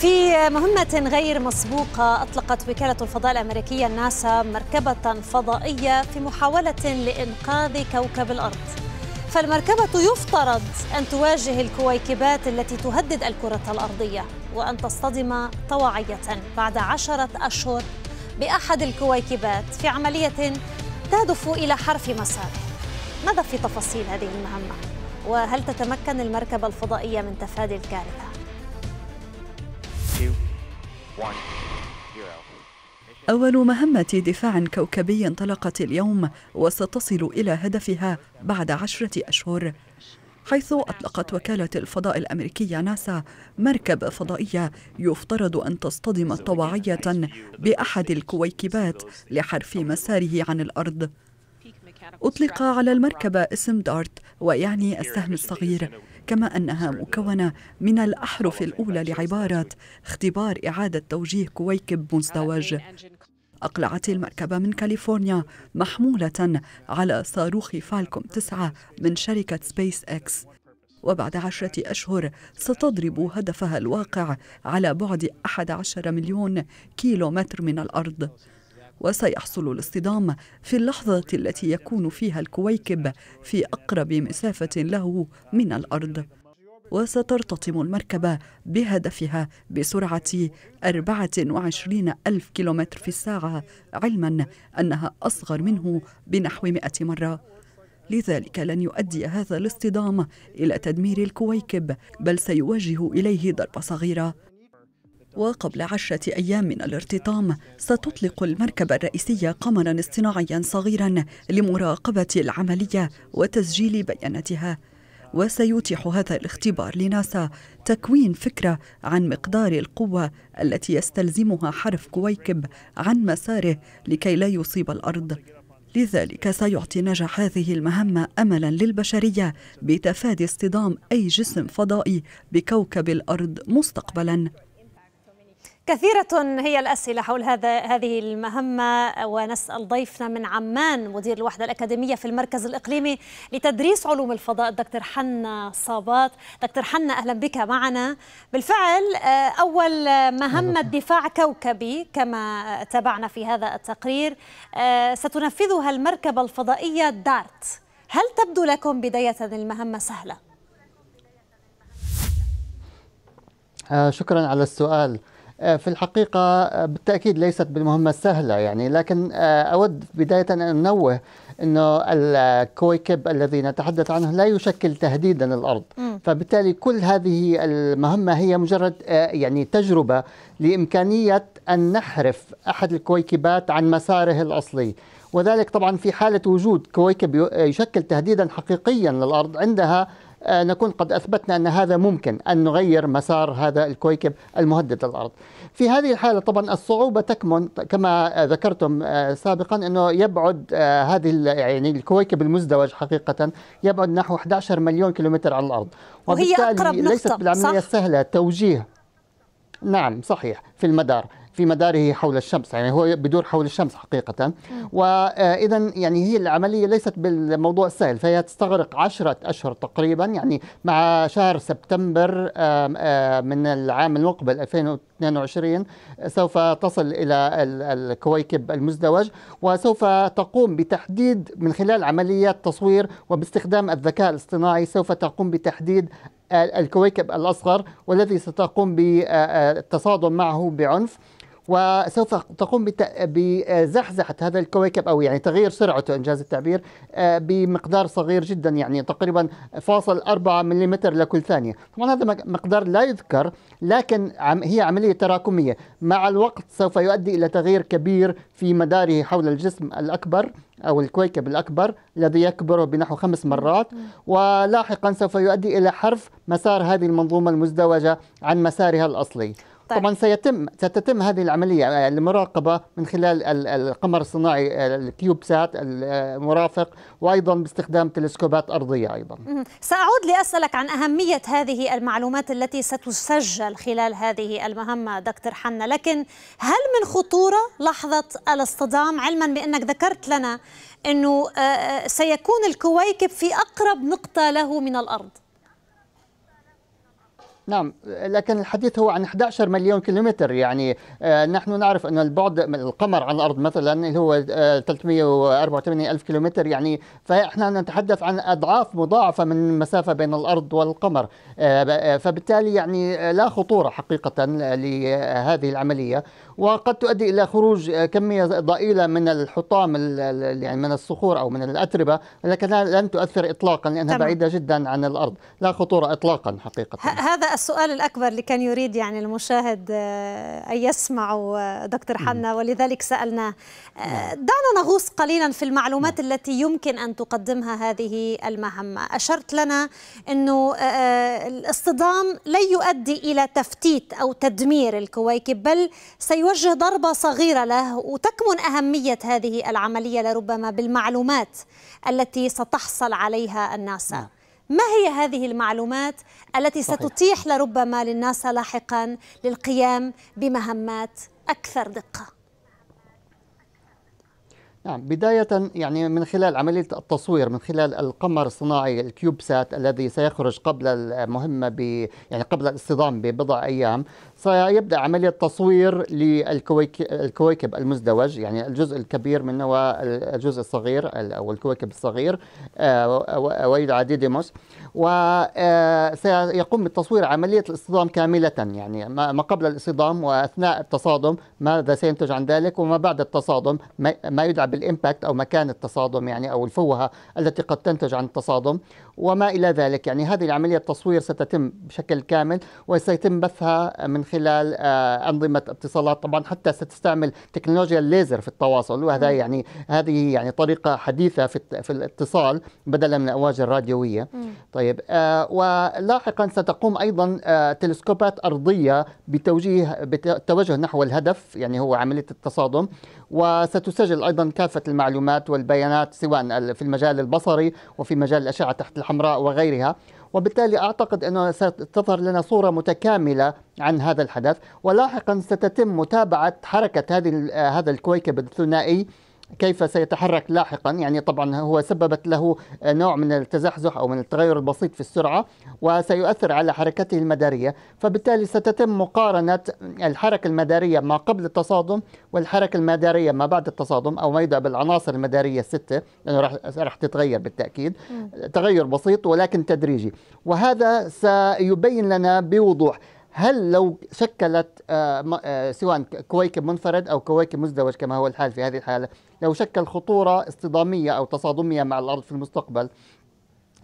في مهمة غير مسبوقة أطلقت وكالة الفضاء الأمريكية ناسا مركبة فضائية في محاولة لإنقاذ كوكب الأرض فالمركبة يفترض أن تواجه الكويكبات التي تهدد الكرة الأرضية وأن تصطدم طواعية بعد عشرة أشهر بأحد الكويكبات في عملية تهدف إلى حرف مساره ماذا في تفاصيل هذه المهمة؟ وهل تتمكن المركبة الفضائية من تفادي الكارثة؟ أول مهمة دفاع كوكبي انطلقت اليوم وستصل إلى هدفها بعد عشرة أشهر حيث أطلقت وكالة الفضاء الأمريكية ناسا مركب فضائية يفترض أن تصطدم طواعية بأحد الكويكبات لحرف مساره عن الأرض أطلق على المركبة اسم دارت ويعني السهم الصغير كما أنها مكونة من الأحرف الأولى لعبارة اختبار إعادة توجيه كويكب مزدوج أقلعت المركبة من كاليفورنيا محمولة على صاروخ فالكوم 9 من شركة سبيس إكس وبعد عشرة أشهر ستضرب هدفها الواقع على بعد 11 مليون كيلومتر من الأرض وسيحصل الاصطدام في اللحظة التي يكون فيها الكويكب في أقرب مسافة له من الأرض وسترتطم المركبة بهدفها بسرعة 24 ألف كيلومتر في الساعة علما أنها أصغر منه بنحو 100 مرة لذلك لن يؤدي هذا الاصطدام إلى تدمير الكويكب بل سيوجه إليه ضربة صغيرة وقبل عشرة أيام من الارتطام ستطلق المركبة الرئيسية قمرا اصطناعيا صغيرا لمراقبة العملية وتسجيل بياناتها وسيتيح هذا الاختبار لناسا تكوين فكرة عن مقدار القوة التي يستلزمها حرف كويكب عن مساره لكي لا يصيب الأرض لذلك سيعطي نجاح هذه المهمة أملا للبشرية بتفادي اصطدام أي جسم فضائي بكوكب الأرض مستقبلا كثيرة هي الأسئلة حول هذا هذه المهمة ونسأل ضيفنا من عمان مدير الوحدة الأكاديمية في المركز الإقليمي لتدريس علوم الفضاء الدكتور حنا صابات دكتور حنا أهلا بك معنا بالفعل آه، أول مهمة دفاع كوكبي كما تابعنا في هذا التقرير آه، ستنفذها المركبة الفضائية دارت هل تبدو لكم بداية المهمة سهلة؟ آه، شكرا على السؤال آه، في الحقيقة آه، بالتأكيد ليست بالمهمة السهلة يعني لكن آه، أود بداية أن أنوه أنه الكويكب الذي نتحدث عنه لا يشكل تهديدا للأرض فبالتالي كل هذه المهمة هي مجرد يعني تجربة لإمكانية أن نحرف أحد الكويكبات عن مساره الأصلي وذلك طبعا في حالة وجود كويكب يشكل تهديدا حقيقيا للأرض عندها آه، نكون قد أثبتنا أن هذا ممكن أن نغير مسار هذا الكويكب المهدد للأرض في هذه الحالة طبعا الصعوبة تكمن كما ذكرتم آه، سابقا أنه يبعد آه، هذه يعني الكويكب المزدوج حقيقة يبعد نحو 11 مليون كيلومتر عن الأرض وبالتالي وهي أقرب نقطة ليست بالعملية السهلة توجيه نعم صحيح في المدار في مداره حول الشمس يعني هو بدور حول الشمس حقيقة وإذا يعني هي العملية ليست بالموضوع السهل فهي تستغرق عشرة أشهر تقريبا يعني مع شهر سبتمبر من العام المقبل 2022 سوف تصل إلى الكويكب المزدوج وسوف تقوم بتحديد من خلال عمليات تصوير وباستخدام الذكاء الاصطناعي سوف تقوم بتحديد الكويكب الأصغر والذي ستقوم بالتصادم معه بعنف وسوف تقوم بزحزحة هذا الكويكب أو يعني تغيير سرعته إنجاز التعبير آه، بمقدار صغير جدا يعني تقريبا فاصل 4 ملم لكل ثانية طبعا هذا مقدار لا يذكر لكن هي عملية تراكمية مع الوقت سوف يؤدي إلى تغيير كبير في مداره حول الجسم الأكبر أو الكويكب الأكبر الذي يكبر بنحو خمس مرات ولاحقا سوف يؤدي إلى حرف مسار هذه المنظومة المزدوجة عن مسارها الأصلي طيب. طبعا سيتم ستتم هذه العمليه آه، المراقبه من خلال القمر الصناعي آه، الكيوبسات المرافق آه، وايضا باستخدام تلسكوبات ارضيه ايضا ساعود لاسالك عن اهميه هذه المعلومات التي ستسجل خلال هذه المهمه دكتور حنا لكن هل من خطوره لحظه الاصطدام علما بانك ذكرت لنا انه سيكون الكويكب في اقرب نقطه له من الارض نعم لكن الحديث هو عن 11 مليون كيلومتر يعني آه، نحن نعرف أن البعد القمر عن الأرض مثلا اللي هو 384 آه، ألف كيلومتر يعني فإحنا نتحدث عن أضعاف مضاعفة من المسافة بين الأرض والقمر آه، فبالتالي يعني لا خطورة حقيقة لهذه العملية وقد تؤدي الى خروج آه، كميه ضئيله من الحطام يعني من الصخور او من الاتربه لكنها لن تؤثر اطلاقا لانها تمام. بعيده جدا عن الارض لا خطوره اطلاقا حقيقه هذا السؤال الاكبر اللي كان يريد يعني المشاهد آه، ان يسمع آه، دكتور حنا ولذلك سالناه نعم. دعنا نغوص قليلا في المعلومات م. نعم. التي يمكن ان تقدمها هذه المهمه اشرت لنا انه الاصطدام لن يؤدي الى تفتيت او تدمير الكويكب بل سيؤدي يوجه ضربة صغيرة له وتكمن أهمية هذه العملية لربما بالمعلومات التي ستحصل عليها الناسا نعم. ما هي هذه المعلومات التي صحيح. ستتيح لربما للناسا لاحقا للقيام بمهمات أكثر دقة؟ نعم بداية يعني من خلال عملية التصوير من خلال القمر الصناعي الكيوب سات الذي سيخرج قبل المهمة ب يعني قبل الاصطدام ببضع أيام سيبدأ عملية تصوير للكويكب المزدوج يعني الجزء الكبير منه والجزء الصغير أو الكويكب الصغير آه، ويدعى ديديموس وسيقوم آه، بالتصوير عملية الاصطدام كاملة يعني ما قبل الاصطدام وأثناء التصادم ماذا سينتج عن ذلك وما بعد التصادم ما يدعى بالإمباكت أو مكان التصادم يعني أو الفوهة التي قد تنتج عن التصادم وما إلى ذلك يعني هذه العملية التصوير ستتم بشكل كامل وسيتم بثها من خلال آه، أنظمة اتصالات طبعا حتى ستستعمل تكنولوجيا الليزر في التواصل وهذا يعني هذه يعني طريقة حديثة في في الاتصال بدلا من الامواج الراديوية طيب آه، ولاحقا ستقوم أيضا آه، تلسكوبات أرضية بتوجيه بالتوجه نحو الهدف يعني هو عملية التصادم وستسجل أيضا كافة المعلومات والبيانات سواء في المجال البصري وفي مجال الأشعة تحت الحرارة الحمراء وغيرها وبالتالي أعتقد أنه ستظهر لنا صورة متكاملة عن هذا الحدث ولاحقا ستتم متابعة حركة هذه هذا الكويكب الثنائي كيف سيتحرك لاحقا يعني طبعا هو سببت له نوع من التزحزح أو من التغير البسيط في السرعة وسيؤثر على حركته المدارية فبالتالي ستتم مقارنة الحركة المدارية ما قبل التصادم والحركة المدارية ما بعد التصادم أو ما يدعى بالعناصر المدارية الستة لأنه يعني راح تتغير بالتأكيد تغير بسيط ولكن تدريجي وهذا سيبين لنا بوضوح هل لو شكلت آه، آه، سواء كويكب منفرد او كويكب مزدوج كما هو الحال في هذه الحاله لو شكل خطوره اصطداميه او تصادميه مع الارض في المستقبل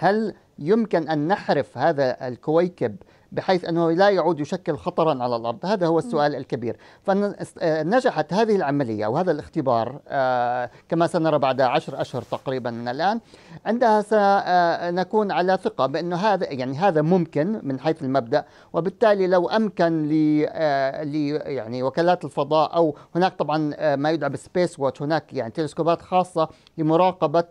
هل يمكن أن نحرف هذا الكويكب بحيث أنه لا يعود يشكل خطرا على الأرض هذا هو السؤال الكبير فنجحت آه، هذه العملية وهذا الاختبار آه، كما سنرى بعد عشر أشهر تقريبا من الآن عندها سنكون آه، على ثقة بأن هذا يعني هذا ممكن من حيث المبدأ وبالتالي لو أمكن ل يعني وكالات الفضاء أو هناك طبعا ما يدعى بالسبيس واتش هناك يعني تلسكوبات خاصة لمراقبة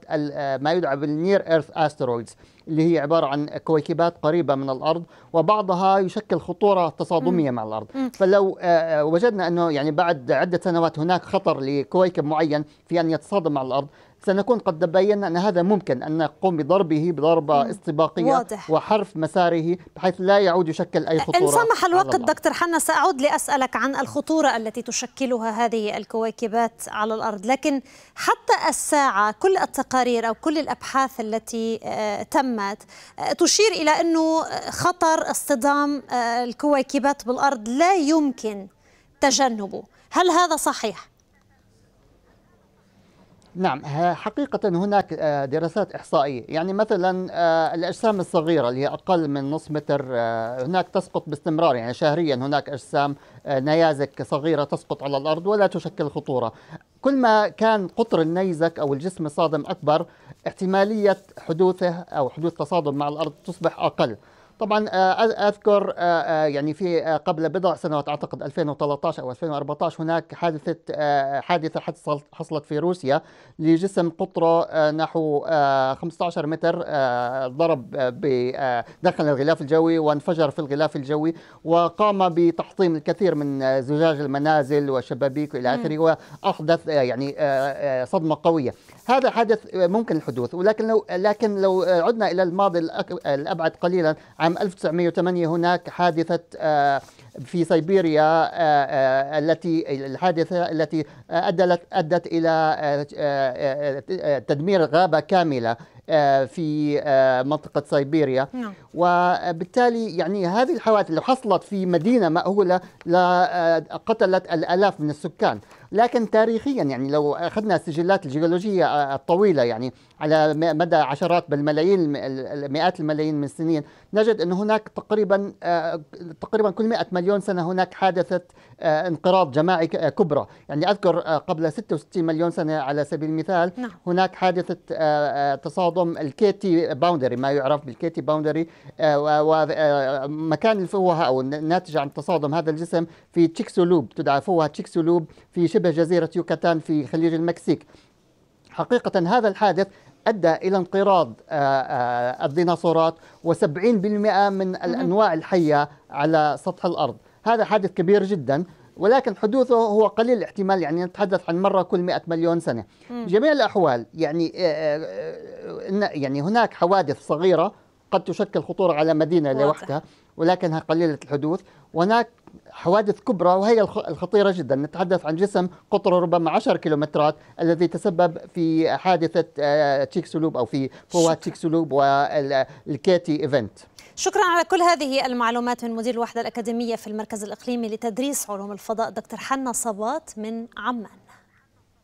ما يدعى بالنير ايرث استرويدز اللي هي هي عبارة عن كويكبات قريبة من الأرض وبعضها يشكل خطورة تصادمية مع الأرض فلو آه، آه، وجدنا أنه يعني بعد عدة سنوات هناك خطر لكويكب معين في أن يتصادم مع الأرض سنكون قد بينا أن هذا ممكن أن نقوم بضربه بضربة استباقية واضح. وحرف مساره بحيث لا يعود يشكل أي خطورة إن سمح الوقت دكتور حنا سأعود لأسألك عن الخطورة التي تشكلها هذه الكويكبات على الأرض لكن حتى الساعة كل التقارير أو كل الأبحاث التي آه، تمت آه، تشير إلى أنه خطر اصطدام آه، الكويكبات بالأرض لا يمكن تجنبه هل هذا صحيح؟ نعم حقيقة هناك آه، دراسات إحصائية يعني مثلا آه، الأجسام الصغيرة اللي هي أقل من نصف متر آه، هناك تسقط باستمرار يعني شهريا هناك أجسام نيازك صغيرة تسقط على الأرض ولا تشكل خطورة كل ما كان قطر النيزك أو الجسم الصادم أكبر احتمالية حدوثه أو حدوث تصادم مع الأرض تصبح أقل طبعا آه، اذكر آه، آه، يعني في قبل بضع سنوات اعتقد 2013 او 2014 هناك حادثه حادثه حصلت في روسيا لجسم قطره نحو 15 متر ضرب دخل الغلاف الجوي وانفجر في الغلاف الجوي وقام بتحطيم الكثير من زجاج المنازل والشبابيك والى اخره واحدث يعني صدمه قويه هذا حدث ممكن الحدوث ولكن لو لكن لو عدنا الى الماضي الابعد قليلا عام 1908 هناك حادثة آه، في سيبيريا آه، آه، التي الحادثة التي أدلت أدت إلى تدمير غابة كاملة في منطقة سيبيريا نعم. وبالتالي يعني هذه الحوادث اللي حصلت في مدينة مأهولة قتلت الآلاف من السكان لكن تاريخيا يعني لو اخذنا السجلات الجيولوجيه آه، الطويله يعني على مدى عشرات بل ملايين مئات الملايين من السنين نجد ان هناك تقريبا آه، تقريبا كل 100 مليون سنه هناك حادثه آه، انقراض جماعي كبرى يعني اذكر قبل 66 مليون سنه على سبيل المثال نعم. هناك حادثه تصادم الكيتي باوندري ما يعرف بالكيتي باوندري ومكان الفوهه او الناتج عن تصادم هذا الجسم في تشيكسولوب تدعى فوهه تشيكسولوب في شبه جزيرة يوكاتان في خليج المكسيك حقيقة هذا الحادث أدى إلى انقراض آه، آه، الديناصورات و70% من الأنواع الحية على سطح الأرض هذا حادث كبير جدا ولكن حدوثه هو قليل الاحتمال يعني نتحدث عن مره كل 100 مليون سنه جميع الاحوال يعني آه، يعني هناك حوادث صغيره قد تشكل خطوره على مدينه لوحدها ولكنها قليلة الحدوث هناك حوادث كبرى وهي الخطيرة جدا نتحدث عن جسم قطره ربما 10 كيلومترات الذي تسبب في حادثة آه، تشيكسلوب أو في فوات تشيكسلوب والكيتي إيفنت شكرا على كل هذه المعلومات من مدير الوحدة الأكاديمية في المركز الإقليمي لتدريس علوم الفضاء دكتور حنا صبات من عمان